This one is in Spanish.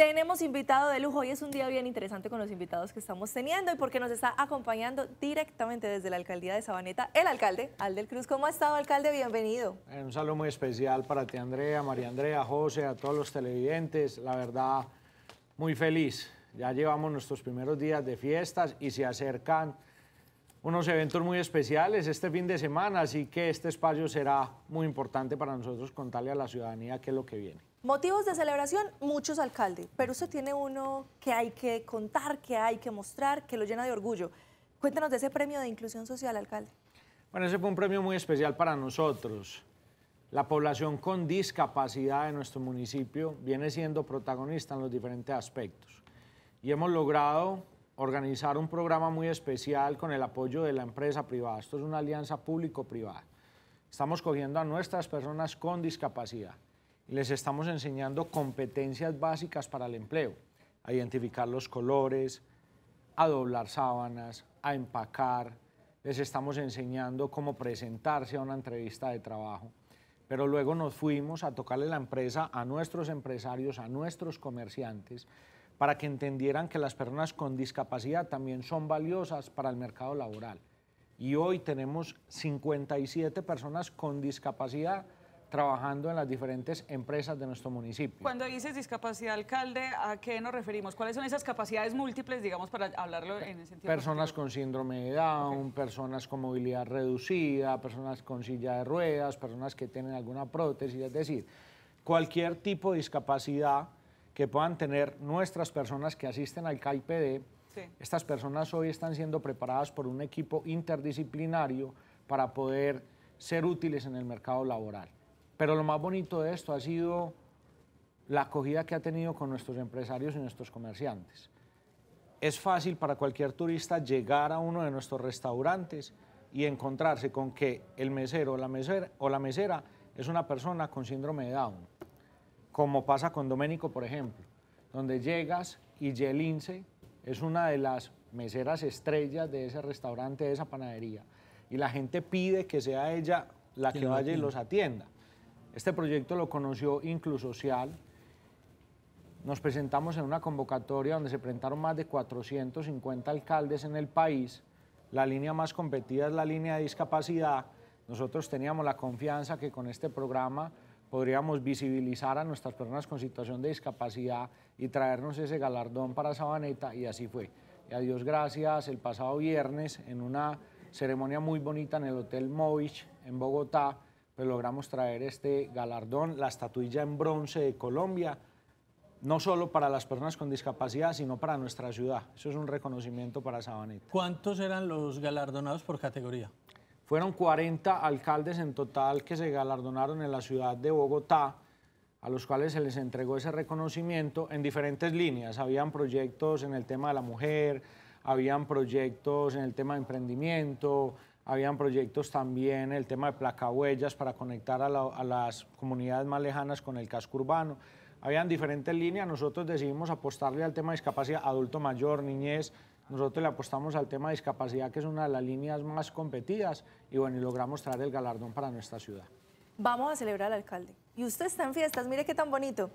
Tenemos invitado de lujo. Hoy es un día bien interesante con los invitados que estamos teniendo y porque nos está acompañando directamente desde la alcaldía de Sabaneta el alcalde, Aldel Cruz. ¿Cómo ha estado, alcalde? Bienvenido. Eh, un saludo muy especial para ti, Andrea, María Andrea, José, a todos los televidentes. La verdad, muy feliz. Ya llevamos nuestros primeros días de fiestas y se acercan unos eventos muy especiales este fin de semana, así que este espacio será muy importante para nosotros contarle a la ciudadanía qué es lo que viene. Motivos de celebración, muchos alcalde, pero usted tiene uno que hay que contar, que hay que mostrar, que lo llena de orgullo. Cuéntanos de ese premio de inclusión social, alcalde. Bueno, ese fue un premio muy especial para nosotros. La población con discapacidad de nuestro municipio viene siendo protagonista en los diferentes aspectos y hemos logrado organizar un programa muy especial con el apoyo de la empresa privada. Esto es una alianza público-privada. Estamos cogiendo a nuestras personas con discapacidad y les estamos enseñando competencias básicas para el empleo, a identificar los colores, a doblar sábanas, a empacar, les estamos enseñando cómo presentarse a una entrevista de trabajo. Pero luego nos fuimos a tocarle la empresa a nuestros empresarios, a nuestros comerciantes, para que entendieran que las personas con discapacidad también son valiosas para el mercado laboral. Y hoy tenemos 57 personas con discapacidad trabajando en las diferentes empresas de nuestro municipio. Cuando dices discapacidad, alcalde, ¿a qué nos referimos? ¿Cuáles son esas capacidades múltiples, digamos, para hablarlo en ese sentido? Personas con síndrome de Down, personas con movilidad reducida, personas con silla de ruedas, personas que tienen alguna prótesis, es decir, cualquier tipo de discapacidad que puedan tener nuestras personas que asisten al CAIPD. Estas personas hoy están siendo preparadas por un equipo interdisciplinario para poder ser útiles en el mercado laboral. Pero lo más bonito de esto ha sido la acogida que ha tenido con nuestros empresarios y nuestros comerciantes. Es fácil para cualquier turista llegar a uno de nuestros restaurantes y encontrarse con que el mesero o la mesera es una persona con síndrome de Down como pasa con Doménico, por ejemplo, donde llegas y Yelince es una de las meseras estrellas de ese restaurante, de esa panadería, y la gente pide que sea ella la que vaya y los atienda. Este proyecto lo conoció Inclusocial. Nos presentamos en una convocatoria donde se presentaron más de 450 alcaldes en el país. La línea más competida es la línea de discapacidad. Nosotros teníamos la confianza que con este programa podríamos visibilizar a nuestras personas con situación de discapacidad y traernos ese galardón para Sabaneta y así fue. Y a Dios gracias, el pasado viernes en una ceremonia muy bonita en el Hotel Movich en Bogotá, pues logramos traer este galardón, la estatuilla en bronce de Colombia, no solo para las personas con discapacidad, sino para nuestra ciudad. Eso es un reconocimiento para Sabaneta. ¿Cuántos eran los galardonados por categoría? Fueron 40 alcaldes en total que se galardonaron en la ciudad de Bogotá, a los cuales se les entregó ese reconocimiento en diferentes líneas. Habían proyectos en el tema de la mujer, habían proyectos en el tema de emprendimiento, habían proyectos también en el tema de placahuellas para conectar a, a las comunidades más lejanas con el casco urbano. Habían diferentes líneas, nosotros decidimos apostarle al tema de discapacidad adulto mayor, niñez, nosotros le apostamos al tema de discapacidad, que es una de las líneas más competidas, y bueno, logramos traer el galardón para nuestra ciudad. Vamos a celebrar al alcalde. Y usted está en fiestas, mire qué tan bonito.